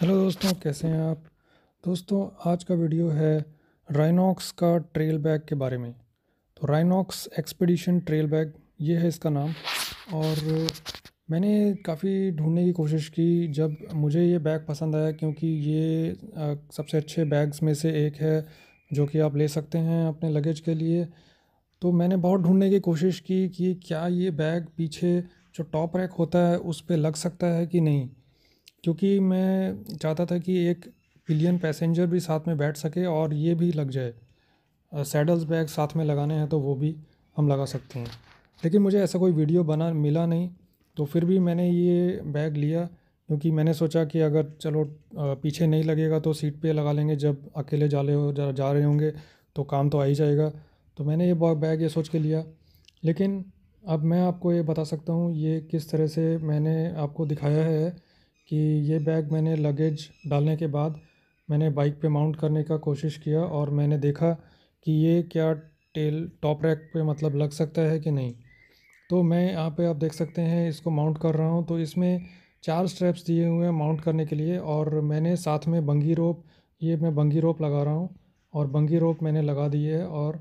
hello दोस्तों कैसे हैं आप दोस्तों आज का वीडियो है राइनॉक्स का ट्रेल बैग के बारे में तो राइनॉक्स एक्सपीडिशन ट्रेल बैग ये है इसका नाम और मैंने काफ़ी ढूंढने की कोशिश की जब मुझे ये बैग पसंद आया क्योंकि ये सबसे अच्छे बैग्स में से एक है जो कि आप ले सकते हैं अपने लगेज के लिए तो मैंने बहुत ढूंढने की कोशिश की कि क्या ये बैग पीछे जो टॉप रैक होता है उस पर लग सकता है कि नहीं क्योंकि मैं चाहता था कि एक पिलियन पैसेंजर भी साथ में बैठ सके और ये भी लग जाए सैडल्स बैग साथ में लगाने हैं तो वो भी हम लगा सकते हैं लेकिन मुझे ऐसा कोई वीडियो बना मिला नहीं तो फिर भी मैंने ये बैग लिया क्योंकि मैंने सोचा कि अगर चलो पीछे नहीं लगेगा तो सीट पे लगा लेंगे जब अकेले जाले हो जा, जा रहे होंगे तो काम तो आ ही जाएगा तो मैंने ये बैग ये सोच के लिया लेकिन अब मैं आपको ये बता सकता हूँ ये किस तरह से मैंने आपको दिखाया है कि ये बैग मैंने लगेज डालने के बाद मैंने बाइक पे माउंट करने का कोशिश किया और मैंने देखा कि ये क्या टेल टॉप रैक पे मतलब लग सकता है कि नहीं तो मैं यहाँ पे आप देख सकते हैं इसको माउंट कर रहा हूँ तो इसमें चार स्ट्रैप्स दिए हुए हैं माउंट करने के लिए और मैंने साथ में बंगी रोप ये मैं बंगी रोप लगा रहा हूँ और बंगी रोप मैंने लगा दी है और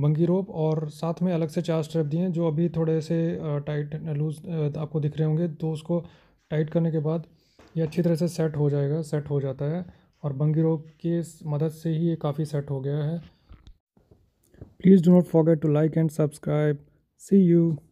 बंगी रोप और साथ में अलग से चार स्ट्रैप दिए हैं जो अभी थोड़े से टाइट लूज आपको दिख रहे होंगे तो उसको टाइट करने के बाद ये अच्छी तरह से सेट हो जाएगा सेट हो जाता है और बंगी रोप की मदद से ही ये काफ़ी सेट हो गया है please do not forget to like and subscribe see you